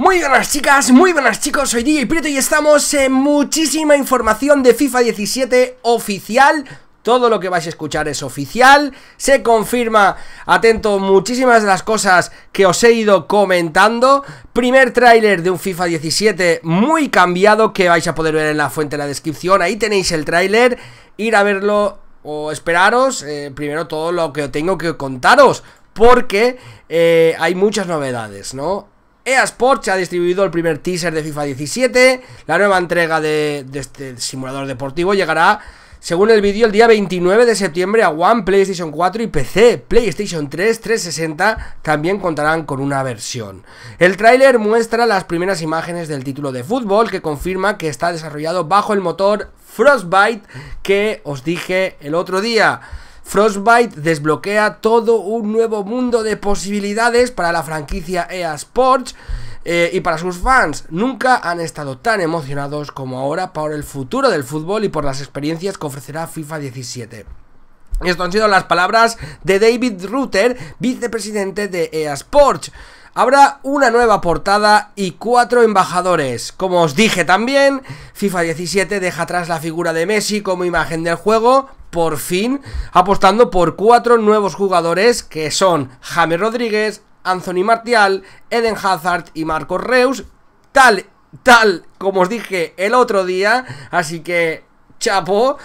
Muy buenas chicas, muy buenas chicos, soy DJ Prieto y estamos en muchísima información de FIFA 17 oficial todo lo que vais a escuchar es oficial, se confirma, atento, muchísimas de las cosas que os he ido comentando. Primer tráiler de un FIFA 17 muy cambiado que vais a poder ver en la fuente de la descripción, ahí tenéis el tráiler, ir a verlo o esperaros, eh, primero todo lo que tengo que contaros, porque eh, hay muchas novedades, ¿no? EA Sports ha distribuido el primer teaser de FIFA 17. La nueva entrega de, de este simulador deportivo llegará según el vídeo, el día 29 de septiembre a One, PlayStation 4 y PC. PlayStation 3, 360 también contarán con una versión. El tráiler muestra las primeras imágenes del título de fútbol que confirma que está desarrollado bajo el motor Frostbite que os dije el otro día. Frostbite desbloquea todo un nuevo mundo de posibilidades para la franquicia EA Sports eh, y para sus fans. Nunca han estado tan emocionados como ahora por el futuro del fútbol y por las experiencias que ofrecerá FIFA 17. Estas han sido las palabras de David Rutter, vicepresidente de EA Sports. Habrá una nueva portada y cuatro embajadores. Como os dije también, FIFA 17 deja atrás la figura de Messi como imagen del juego, por fin apostando por cuatro nuevos jugadores que son Jaime Rodríguez, Anthony Martial, Eden Hazard y Marcos Reus, tal, tal como os dije el otro día, así que chapo,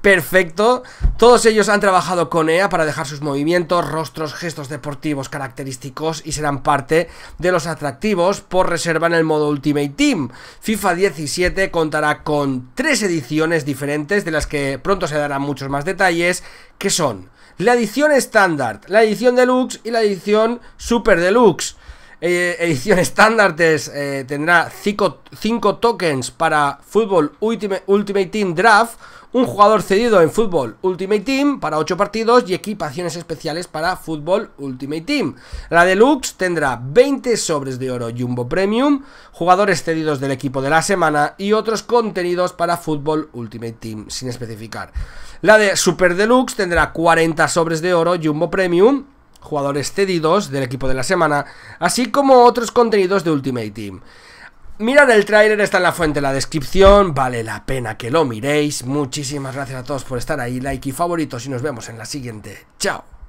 perfecto, todos ellos han trabajado con EA para dejar sus movimientos, rostros, gestos deportivos característicos y serán parte de los atractivos por reserva en el modo Ultimate Team. FIFA 17 contará con tres ediciones diferentes de las que pronto se darán muchos más detalles, que son la edición estándar, la edición deluxe y la edición super deluxe. Eh, edición estándar eh, tendrá 5 tokens para Fútbol Ultimate, Ultimate Team Draft, un jugador cedido en Fútbol Ultimate Team para 8 partidos y equipaciones especiales para Fútbol Ultimate Team. La Deluxe tendrá 20 sobres de oro Jumbo Premium, jugadores cedidos del equipo de la semana y otros contenidos para Fútbol Ultimate Team sin especificar. La de Super Deluxe tendrá 40 sobres de oro Jumbo Premium, jugadores cedidos del equipo de la semana, así como otros contenidos de Ultimate Team. Mirad el tráiler, está en la fuente en la descripción, vale la pena que lo miréis. Muchísimas gracias a todos por estar ahí, like y favoritos y nos vemos en la siguiente. Chao.